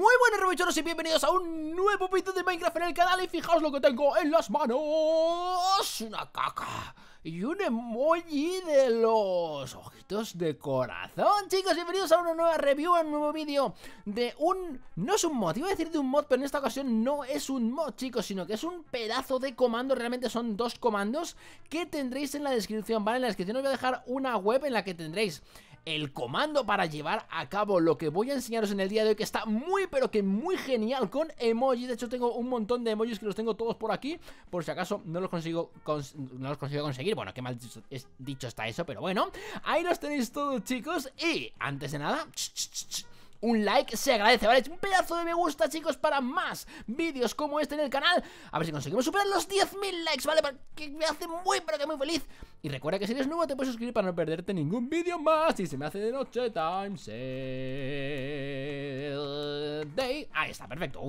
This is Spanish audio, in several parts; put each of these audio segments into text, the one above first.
Muy buenas Robichoros y bienvenidos a un nuevo vídeo de Minecraft en el canal Y fijaos lo que tengo en las manos Una caca y un emoji de los ojitos de corazón Chicos, bienvenidos a una nueva review, a un nuevo vídeo de un... No es un mod, iba a decir de un mod, pero en esta ocasión no es un mod, chicos Sino que es un pedazo de comando, realmente son dos comandos que tendréis en la descripción, ¿vale? En la descripción os voy a dejar una web en la que tendréis el comando para llevar a cabo lo que voy a enseñaros en el día de hoy que está muy pero que muy genial con emojis, de hecho tengo un montón de emojis que los tengo todos por aquí, por si acaso no los consigo, no los consigo conseguir, bueno, qué mal dicho, está eso, pero bueno, ahí los tenéis todos chicos y antes de nada... un like se agradece, ¿vale? Un pedazo de me gusta, chicos, para más vídeos como este en el canal. A ver si conseguimos superar los 10.000 likes, ¿vale? Que me hace muy, pero que muy feliz. Y recuerda que si eres nuevo te puedes suscribir para no perderte ningún vídeo más. Y se me hace de noche, time sale day. Ahí está, perfecto.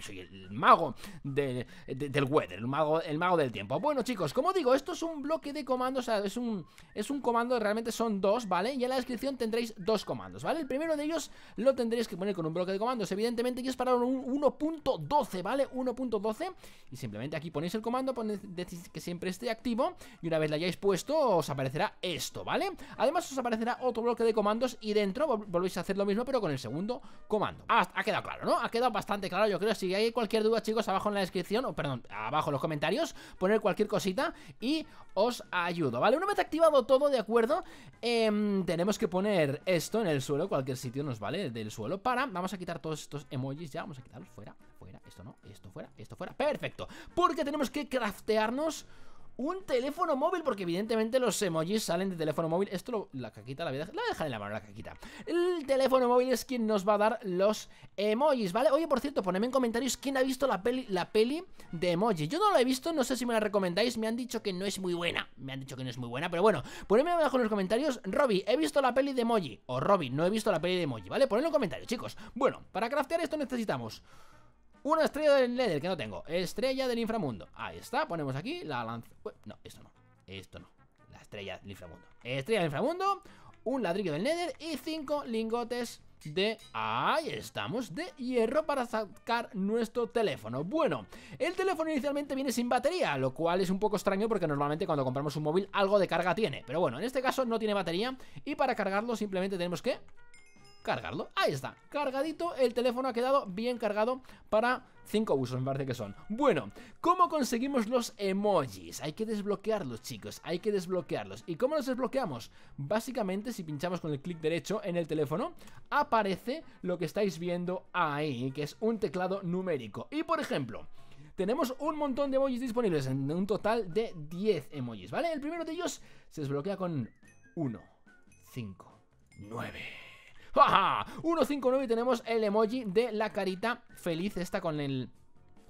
soy el mago de, del weather, el mago, el mago del tiempo. Bueno, chicos, como digo, esto es un bloque de comandos. es un, es un comando, realmente son dos, ¿vale? Y en la descripción tendréis dos comandos, ¿vale? El primero de ellos lo tendréis que poner con un bloque de comandos. Evidentemente, que es para un 1.12, ¿vale? 1.12. Y simplemente aquí ponéis el comando, decís que siempre esté activo. Y una vez lo hayáis puesto esto, os aparecerá esto, ¿vale? Además os aparecerá otro bloque de comandos y dentro volvéis a hacer lo mismo pero con el segundo comando. Ah, ha quedado claro, ¿no? Ha quedado bastante claro, yo creo. Si hay cualquier duda, chicos, abajo en la descripción, o perdón, abajo en los comentarios, poner cualquier cosita y os ayudo, ¿vale? Una vez activado todo, ¿de acuerdo? Em, tenemos que poner esto en el suelo, cualquier sitio nos vale del suelo para... Vamos a quitar todos estos emojis ya, vamos a quitarlos fuera, fuera, esto no, esto fuera, esto fuera. Perfecto, porque tenemos que craftearnos un teléfono móvil, porque evidentemente los emojis salen de teléfono móvil. Esto, la caquita, la voy, a dejar, la en la mano, la caquita. El teléfono móvil es quien nos va a dar los emojis, ¿vale? Oye, por cierto, ponedme en comentarios quién ha visto la peli, la peli de emoji. Yo no la he visto, no sé si me la recomendáis, me han dicho que no es muy buena. Me han dicho que no es muy buena, pero bueno, ponedme abajo en los comentarios, Robby, he visto la peli de emoji. O Robby, no he visto la peli de emoji, ¿vale? Ponedlo en comentarios, chicos. Bueno, para craftear esto necesitamos... Una estrella del Nether, que no tengo. Estrella del inframundo. Ahí está, ponemos aquí la lanza. No, esto no. Esto no. La estrella del inframundo. Estrella del inframundo, un ladrillo del Nether y cinco lingotes de... Ahí estamos, de hierro para sacar nuestro teléfono. Bueno, el teléfono inicialmente viene sin batería, lo cual es un poco extraño porque normalmente cuando compramos un móvil algo de carga tiene. Pero bueno, en este caso no tiene batería y para cargarlo simplemente tenemos que cargarlo. Ahí está, cargadito, el teléfono ha quedado bien cargado para 5 usos, me parece que son. Bueno, ¿cómo conseguimos los emojis? Hay que desbloquearlos, chicos, hay que desbloquearlos. ¿Y cómo los desbloqueamos? Básicamente, si pinchamos con el clic derecho en el teléfono, aparece lo que estáis viendo ahí, que es un teclado numérico. Y, por ejemplo... Tenemos un montón de emojis disponibles, en un total de 10 emojis, ¿vale? El primero de ellos se desbloquea con 1, 5, 9. ¡Ja, 159 tenemos el emoji de la carita feliz esta con el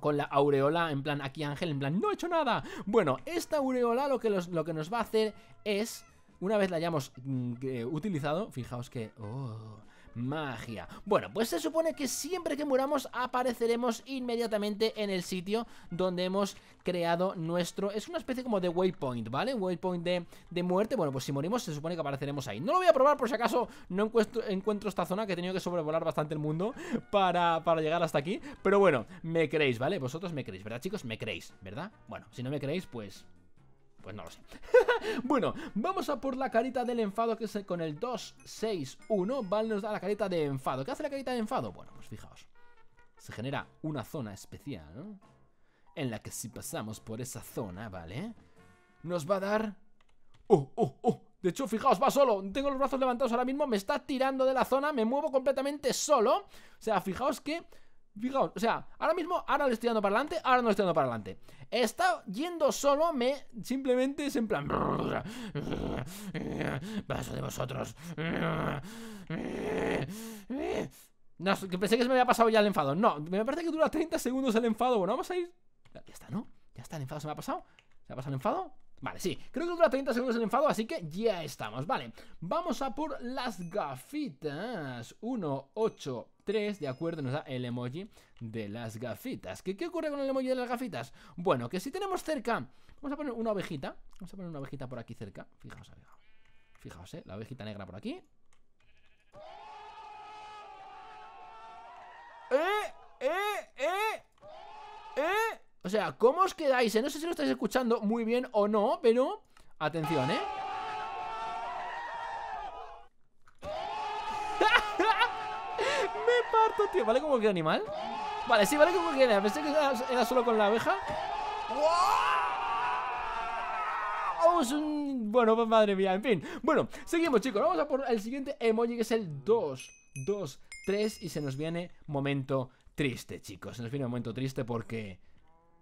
con la aureola en plan aquí Ángel, en plan no he hecho nada. Bueno, esta aureola lo que, lo que nos va a hacer es, una vez la hayamos mm, utilizado, fijaos que... Oh, magia. Bueno, pues se supone que siempre que muramos apareceremos inmediatamente en el sitio donde hemos creado nuestro... Es una especie como de waypoint, ¿vale? Waypoint de, de muerte. Bueno, pues si morimos se supone que apareceremos ahí. No lo voy a probar por si acaso no encuentro, esta zona que he tenido que sobrevolar bastante el mundo para, para llegar hasta aquí. Pero bueno, me creéis, ¿vale? Vosotros me creéis, ¿verdad chicos? Me creéis, ¿verdad? Bueno, si no me creéis, pues... Pues no lo sé. bueno, vamos a por la carita del enfado que es con el 261. Vale, nos da la carita de enfado. ¿Qué hace la carita de enfado? Bueno, pues fijaos. Se genera una zona especial, En la que si pasamos por esa zona, ¿vale? Nos va a dar... ¡Oh, oh, oh! De hecho, fijaos, va solo. Tengo los brazos levantados ahora mismo. Me está tirando de la zona. Me muevo completamente solo. O sea, fijaos que Fijaos, o sea, ahora mismo, ahora le estoy dando para adelante, ahora no le estoy dando para adelante. Está yendo solo, me simplemente es en plan. Paso de vosotros. No, pensé que se me había pasado ya el enfado. No, me parece que dura 30 segundos el enfado. Bueno, vamos a ir. Ya está, ¿no? Ya está, el enfado se me ha pasado. ¿Se ha pasado el enfado? Vale, sí, creo que dura 30 segundos el enfado, así que ya estamos. Vale, vamos a por las gafitas. 1, 8, 3, de acuerdo, nos da el emoji de las gafitas. ¿Qué, ¿Qué ocurre con el emoji de las gafitas? Bueno, que si tenemos cerca, vamos a poner una ovejita, vamos a poner una ovejita por aquí cerca, fijaos, fijaos, fijaos, eh, la ovejita negra por aquí. ¡Eh! ¡Eh! ¡Eh! ¡Eh! O sea, ¿cómo os quedáis? Eh? No sé si lo estáis escuchando muy bien o no, pero... Atención, ¿eh? ¿Vale como que animal? Vale, sí, vale como que animal. Pensé que era solo con la abeja. Vamos Bueno, pues madre mía, en fin Bueno, seguimos chicos, vamos a por el siguiente emoji Que es el 2, 2, 3 Y se nos viene momento triste Chicos, se nos viene momento triste porque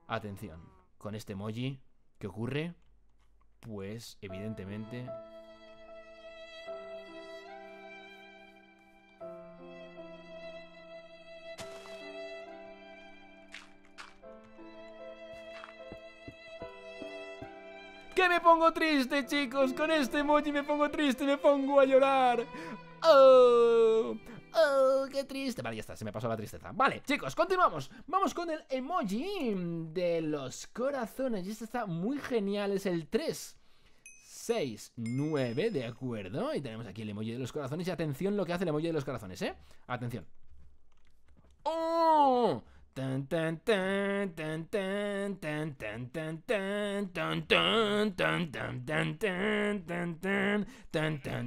Atención, con este emoji ¿Qué ocurre? Pues evidentemente que me pongo triste, chicos. Con este emoji me pongo triste, me pongo a llorar. Oh, oh, qué triste. Vale, ya está, se me pasó la tristeza. Vale, chicos, continuamos. Vamos con el emoji de los corazones. Y este está muy genial, es el 3. 6, 9, de acuerdo. Y tenemos aquí el emoji de los corazones. Y atención lo que hace el emoji de los corazones, ¿eh? Atención. ¡Oh! tan tan tan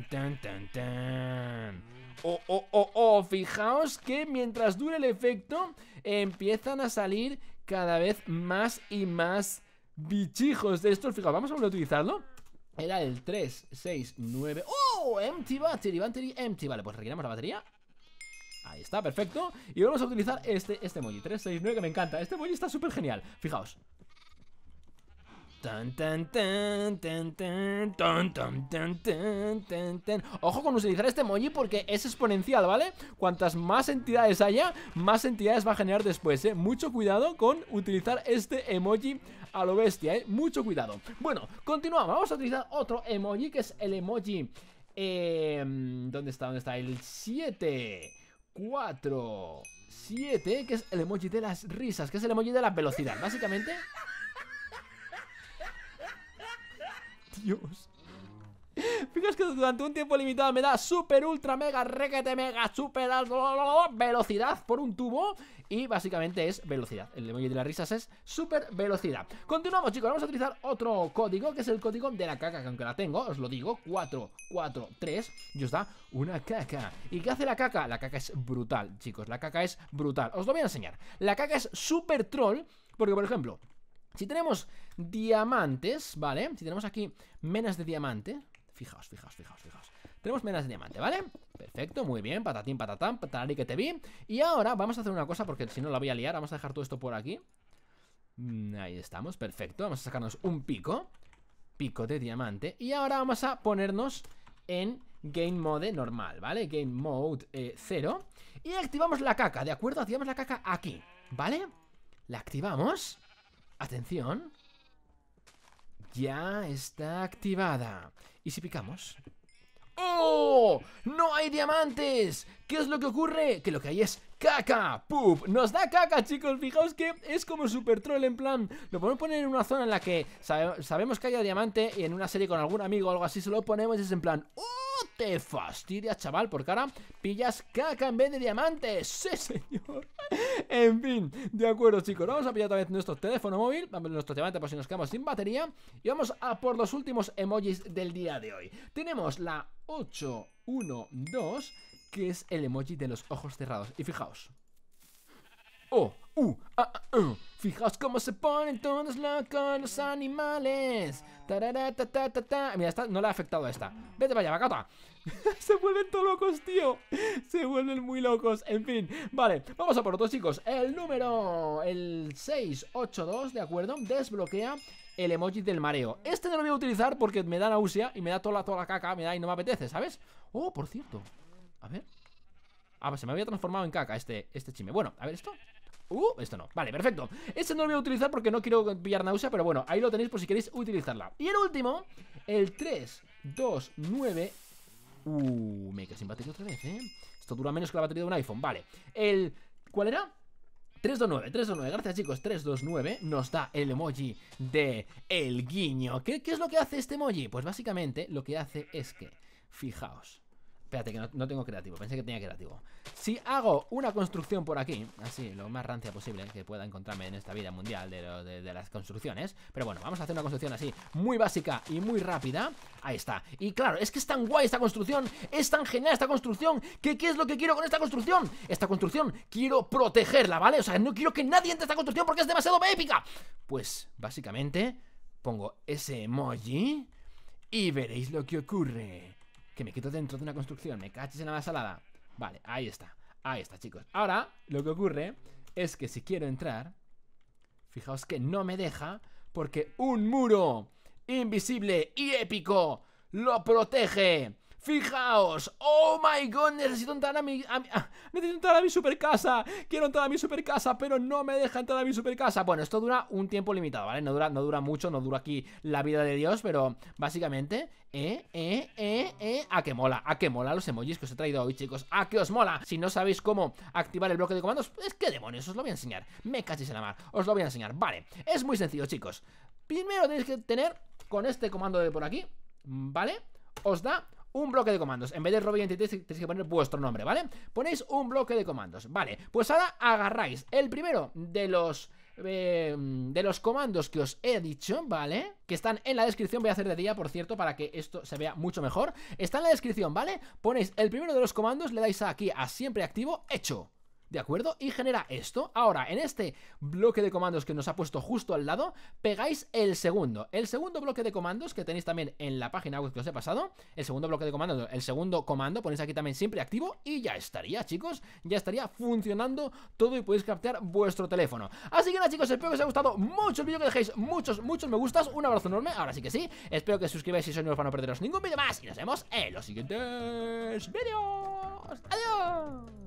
tan o, fijaos que mientras dure el efecto empiezan a salir cada vez más y más bichijos de estos. Fijaos, vamos a volver a utilizarlo. Era el 3, 6, 9. ¡Oh! Empty battery, battery empty. Vale, pues rellenamos la batería. Ahí está, perfecto Y vamos a utilizar este, este emoji 369 que me encanta, este emoji está súper genial Fijaos Ojo con utilizar este emoji porque es exponencial, ¿vale? Cuantas más entidades haya, más entidades va a generar después, ¿eh? Mucho cuidado con utilizar este emoji a lo bestia, ¿eh? Mucho cuidado Bueno, continuamos, vamos a utilizar otro emoji que es el emoji... Eh, ¿Dónde está? ¿Dónde está? El 7... 4, 7, que es el emoji de las risas, que es el emoji de la velocidad, básicamente. Dios. Fijaos que durante un tiempo limitado me da super, ultra, mega, requete, mega, super, velocidad por un tubo y básicamente es velocidad. El emoji de las risas es súper velocidad. Continuamos, chicos. Vamos a utilizar otro código, que es el código de la caca, que aunque la tengo, os lo digo, 3, y os da una caca. ¿Y qué hace la caca? La caca es brutal, chicos. La caca es brutal. Os lo voy a enseñar. La caca es súper troll, porque, por ejemplo, si tenemos diamantes, ¿vale? Si tenemos aquí menas de diamante, fijaos, fijaos, fijaos, fijaos. Tenemos menos de diamante, ¿vale? Perfecto, muy bien, patatín, patatán, patalari que te vi Y ahora vamos a hacer una cosa porque si no la voy a liar Vamos a dejar todo esto por aquí mm, Ahí estamos, perfecto Vamos a sacarnos un pico Pico de diamante Y ahora vamos a ponernos en Game Mode normal, ¿vale? Game Mode 0 eh, Y activamos la caca, ¿de acuerdo? Activamos la caca aquí, ¿vale? La activamos Atención Ya está activada Y si picamos ¡Oh! ¡No hay diamantes! ¿Qué es lo que ocurre? Que lo que hay es caca, pup, nos da caca chicos, fijaos que es como super troll en plan, lo podemos poner en una zona en la que sabemos que haya diamante y en una serie con algún amigo o algo así se lo ponemos y es en plan, ¡oh, te fastidias chaval! Por cara, pillas caca en vez de diamantes, ¡sí señor! en fin, de acuerdo chicos, vamos a pillar otra vez nuestro teléfono móvil, nuestro diamante por si nos quedamos sin batería y vamos a por los últimos emojis del día de hoy. Tenemos la 812 que es el emoji de los ojos cerrados. Y fijaos. Oh, uh, ah, ah uh, Fijaos cómo se ponen todos locos los animales. ta ta, ta, ta, Mira, esta no le ha afectado a esta. Vete para allá, vacata. se vuelven todos locos, tío. Se vuelven muy locos. En fin, vale, vamos a por otro, chicos. El número, el 682, ¿de acuerdo? Desbloquea el emoji del mareo. Este no lo voy a utilizar porque me da náusea y me da toda la, toda la caca, me da y no me apetece, ¿sabes? Oh, por cierto. A ver. Ah, pues se me había transformado en caca este, este chime. Bueno, a ver esto. Uh, esto no. Vale, perfecto. Este no lo voy a utilizar porque no quiero pillar náusea, pero bueno, ahí lo tenéis por si queréis utilizarla. Y el último, el 329 Uh, me quedé sin batería otra vez, ¿eh? Esto dura menos que la batería de un iPhone, vale. El... ¿Cuál era? 329, 329, gracias chicos, 329 nos da el emoji de el guiño. ¿Qué es lo que hace este emoji? Pues básicamente lo que hace es que, fijaos, Espérate, que no, tengo creativo. Pensé que tenía creativo. Si hago una construcción por aquí, así, lo más rancia posible que pueda encontrarme en esta vida mundial de, las construcciones. Pero bueno, vamos a hacer una construcción así, muy básica y muy rápida. Ahí está. Y claro, es que es tan guay esta construcción, es tan genial esta construcción, que ¿qué es lo que quiero con esta construcción? Esta construcción quiero protegerla, ¿vale? O sea, no quiero que nadie entre a esta construcción porque es demasiado épica. Pues, básicamente, pongo ese emoji y veréis lo que ocurre. Que me quito dentro de una construcción. Me caches en la salada. Vale, ahí está. Ahí está, chicos. Ahora, lo que ocurre es que si quiero entrar... Fijaos que no me deja porque un muro invisible y épico lo protege. Fijaos, oh my god, necesito entrar a mi, ah, necesito entrar a mi super casa. Quiero entrar a mi super casa, pero no me deja entrar a mi super casa. Bueno, esto dura un tiempo limitado, ¿vale? No dura, no dura mucho, no dura aquí la vida de Dios, pero básicamente, eh, eh, eh, eh, a que mola, a que mola los emojis que os he traído hoy, chicos, a que os mola. Si no sabéis cómo activar el bloque de comandos, es que demonios, os lo voy a enseñar. Me cachis en la mar, os lo voy a enseñar. Vale, es muy sencillo, chicos. Primero tenéis que tener con este comando de por aquí, ¿vale? Os da un bloque de comandos. En vez de Robin Entity tenéis que poner vuestro nombre, ¿vale? Ponéis un bloque de comandos, ¿vale? Pues ahora agarráis el primero de los... Eh, de los comandos que os he dicho, ¿vale? Que están en la descripción, voy a hacer de día, por cierto, para que esto se vea mucho mejor Está en la descripción, ¿vale? Ponéis el primero de los comandos, le dais aquí a siempre activo, hecho ¿de acuerdo? Y genera esto. Ahora, en este bloque de comandos que nos ha puesto justo al lado, pegáis el segundo. El segundo bloque de comandos que tenéis también en la página web que os he pasado, el segundo bloque de comandos, el segundo comando, ponéis aquí también siempre activo y ya estaría, chicos, ya estaría funcionando todo y podéis captar vuestro teléfono. Así que nada, chicos, espero que os haya gustado mucho el vídeo, que dejéis muchos, muchos me gustas, un abrazo enorme, ahora sí que sí, espero que os suscribáis si sois nuevos para no perderos ningún vídeo más y nos vemos en los siguientes vídeos. ¡Adiós!